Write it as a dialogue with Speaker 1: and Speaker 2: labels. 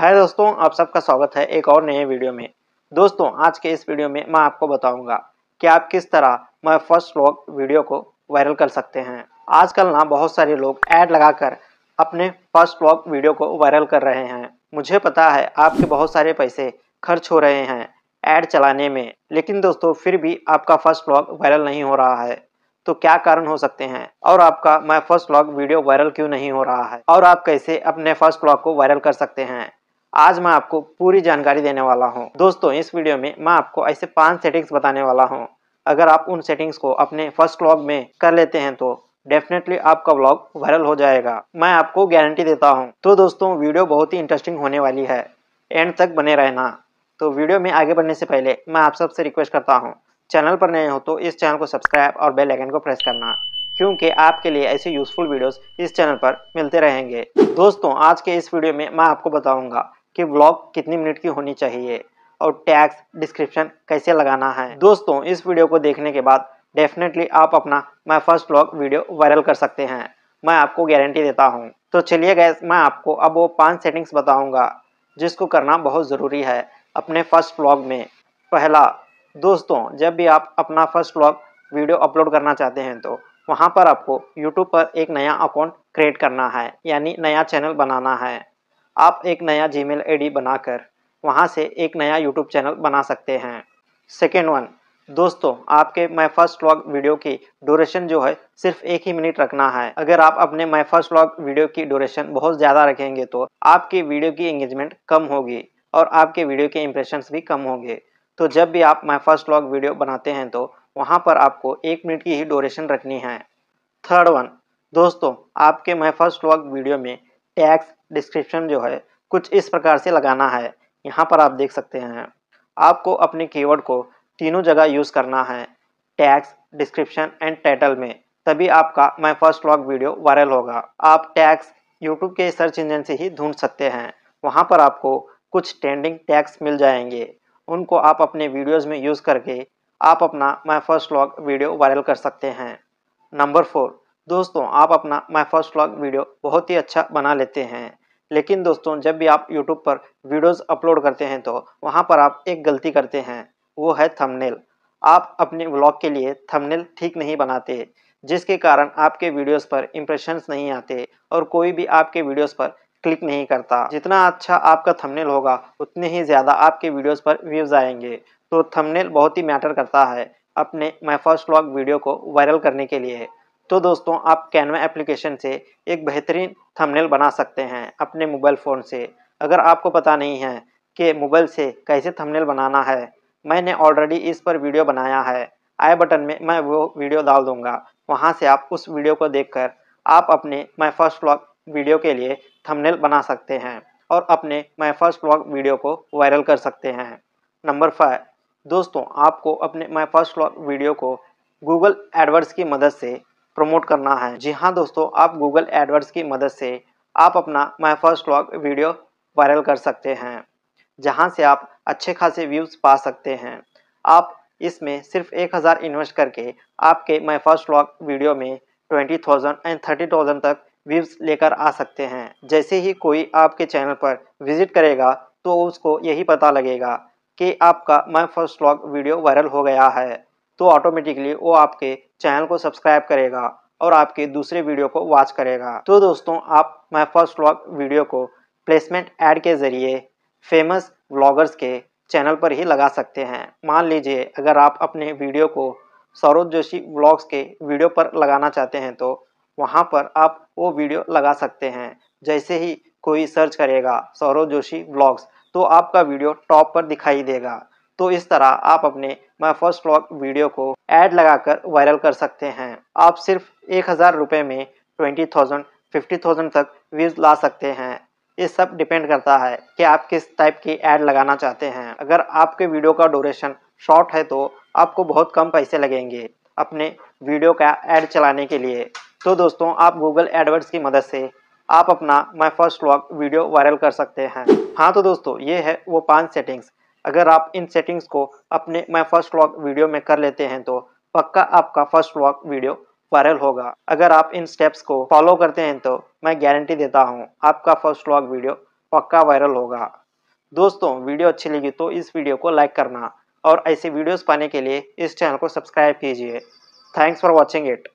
Speaker 1: हाय दोस्तों आप सबका स्वागत है एक और नए वीडियो में दोस्तों आज के इस वीडियो में मैं आपको बताऊंगा कि आप किस तरह मैं फर्स्ट व्लॉग वीडियो को वायरल कर सकते हैं आजकल ना बहुत सारे लोग ऐड लगाकर अपने फर्स्ट व्लॉग वीडियो को वायरल कर रहे हैं मुझे पता है आपके बहुत सारे पैसे खर्च हो रहे हैं ऐड चलाने में लेकिन दोस्तों फिर भी आपका फर्स्ट व्लॉग वायरल नहीं हो रहा है तो क्या कारण हो सकते हैं और आपका my first blog video viral क्यों नहीं हो रहा है और आप कैसे अपने फर्स्ट ब्लॉग को वायरल कर सकते हैं आज मैं आपको पूरी जानकारी देने वाला हूँ दोस्तों इस वीडियो में मैं आपको ऐसे पांच सेटिंग्स बताने वाला हूँ अगर आप उन सेटिंग्स को अपने फर्स्ट व्लॉग में कर लेते हैं तो डेफिनेटली आपका व्लॉग वायरल हो जाएगा मैं आपको गारंटी देता हूँ तो दोस्तों वीडियो बहुत ही इंटरेस्टिंग होने वाली है एंड तक बने रहना तो वीडियो में आगे बढ़ने से पहले मैं आप सबसे रिक्वेस्ट करता हूँ चैनल पर नए हो तो इस चैनल को सब्सक्राइब और बेल आइकन को प्रेस करना क्योंकि आपके लिए ऐसे यूजफुल वीडियोस इस चैनल पर मिलते रहेंगे दोस्तों आज के इस वीडियो में मैं आपको बताऊंगा कि ब्लॉग कितनी मिनट की होनी चाहिए और टैग्स डिस्क्रिप्शन कैसे लगाना है दोस्तों इस वीडियो को देखने के बाद डेफिनेटली आप अपना my first blog video viral कर सकते हैं मैं आपको गारंटी देता हूँ तो चलिए गैस मैं आपको अब वो पांच सेटिंग्स बताऊँगा जिसको करना बहुत ज़रूरी है अपने फर्स्ट ब्लॉग में पहला दोस्तों जब भी आप अपना फर्स्ट ब्लॉग वीडियो अपलोड करना चाहते हैं तो वहाँ पर आपको यूट्यूब पर एक नया अकाउंट क्रिएट करना है यानी नया चैनल बनाना है आप एक नया जी मेल बनाकर वहाँ से एक नया यूट्यूब चैनल बना सकते हैं सेकेंड वन दोस्तों आपके माय फर्स्ट व्लॉग वीडियो की ड्यूरेशन जो है सिर्फ एक ही मिनट रखना है अगर आप अपने माय फर्स्ट व्लॉग वीडियो की ड्यूरेशन बहुत ज़्यादा रखेंगे तो आपकी वीडियो की एंगेजमेंट कम होगी और आपके वीडियो के इंप्रेशंस भी कम होंगे तो जब भी आप माय फर्स्ट व्लॉग वीडियो बनाते हैं तो वहाँ पर आपको एक मिनट की ही ड्यूरेशन रखनी है थर्ड वन दोस्तों आपके माई फर्स्ट व्लॉग वीडियो में टैक्स डिस्क्रिप्शन जो है कुछ इस प्रकार से लगाना है यहाँ पर आप देख सकते हैं आपको अपने कीवर्ड को तीनों जगह यूज़ करना है टैक्स डिस्क्रिप्शन एंड टाइटल में तभी आपका my first vlog video viral होगा आप टैक्स यूट्यूब के सर्च इंजन से ही ढूंढ सकते हैं वहाँ पर आपको कुछ ट्रेंडिंग टैक्स मिल जाएंगे उनको आप अपने वीडियोस में यूज़ करके आप अपना my first vlog video viral कर सकते हैं नंबर फोर दोस्तों आप अपना माय फर्स्ट व्लॉग वीडियो बहुत ही अच्छा बना लेते हैं लेकिन दोस्तों जब भी आप यूट्यूब पर वीडियोस अपलोड करते हैं तो वहाँ पर आप एक गलती करते हैं वो है थंबनेल आप अपने व्लॉग के लिए थंबनेल ठीक नहीं बनाते जिसके कारण आपके वीडियोस पर इम्प्रेशंस नहीं आते और कोई भी आपके वीडियोज़ पर क्लिक नहीं करता जितना अच्छा आपका थमनेल होगा उतने ही ज़्यादा आपके वीडियोज़ पर व्यूज़ आएंगे तो थमनेल बहुत ही मैटर करता है अपने माई फर्स्ट व्लॉग वीडियो को वायरल करने के लिए तो दोस्तों आप कैनवा एप्लीकेशन से एक बेहतरीन थंबनेल बना सकते हैं अपने मोबाइल फ़ोन से अगर आपको पता नहीं है कि मोबाइल से कैसे थंबनेल बनाना है मैंने ऑलरेडी इस पर वीडियो बनाया है आई बटन में मैं वो वीडियो डाल दूंगा वहाँ से आप उस वीडियो को देखकर आप अपने माई फर्स्ट ब्लॉग वीडियो के लिए थमनेल बना सकते हैं और अपने माई फर्स्ट ब्लॉग वीडियो को वायरल कर सकते हैं नंबर फाइव दोस्तों आपको अपने माई फर्स्ट ब्लॉग वीडियो को गूगल एडवर्ड्स की मदद से प्रमोट करना है जी हाँ दोस्तों आप गूगल एडवर्ड्स की मदद से आप अपना my first vlog video viral कर सकते हैं जहाँ से आप अच्छे खासे व्यूज़ पा सकते हैं आप इसमें सिर्फ एक हज़ार इन्वेस्ट करके आपके माय फर्स्ट व्लॉग वीडियो में twenty thousand and thirty thousand तक व्यूज़ लेकर आ सकते हैं जैसे ही कोई आपके चैनल पर विजिट करेगा तो उसको यही पता लगेगा कि आपका my first vlog video viral हो गया है तो ऑटोमेटिकली वो आपके चैनल को सब्सक्राइब करेगा और आपके दूसरे वीडियो को वॉच करेगा तो दोस्तों आप माय फर्स्ट व्लॉग वीडियो को प्लेसमेंट ऐड के ज़रिए फेमस व्लॉगर्स के चैनल पर ही लगा सकते हैं मान लीजिए अगर आप अपने वीडियो को सौरव जोशी व्लॉग्स के वीडियो पर लगाना चाहते हैं तो वहाँ पर आप वो वीडियो लगा सकते हैं जैसे ही कोई सर्च करेगा सौरव जोशी व्लॉग्स तो आपका वीडियो टॉप पर दिखाई देगा तो इस तरह आप अपने माई फर्स्ट ब्लॉग वीडियो को ऐड लगाकर वायरल कर सकते हैं आप सिर्फ एक हज़ार रुपये में ट्वेंटी थाउजेंड फिफ्टी थाउजेंड तक व्यूज़ ला सकते हैं ये सब डिपेंड करता है कि आप किस टाइप की ऐड लगाना चाहते हैं अगर आपके वीडियो का डोरेशन शॉर्ट है तो आपको बहुत कम पैसे लगेंगे अपने वीडियो का ऐड चलाने के लिए तो दोस्तों आप गूगल एडवर्ड्स की मदद से आप अपना my first blog video viral कर सकते हैं हाँ तो दोस्तों ये है वो पांच सेटिंग्स अगर आप इन सेटिंग्स को अपने माई फर्स्ट व्लॉग वीडियो में कर लेते हैं तो पक्का आपका फर्स्ट व्लॉग वीडियो वायरल होगा अगर आप इन स्टेप्स को फॉलो करते हैं तो मैं गारंटी देता हूँ आपका फर्स्ट व्लॉग वीडियो पक्का वायरल होगा दोस्तों वीडियो अच्छी लगी तो इस वीडियो को लाइक करना और ऐसे वीडियोस पाने के लिए इस चैनल को सब्सक्राइब कीजिए थैंक्स फॉर वॉचिंग इट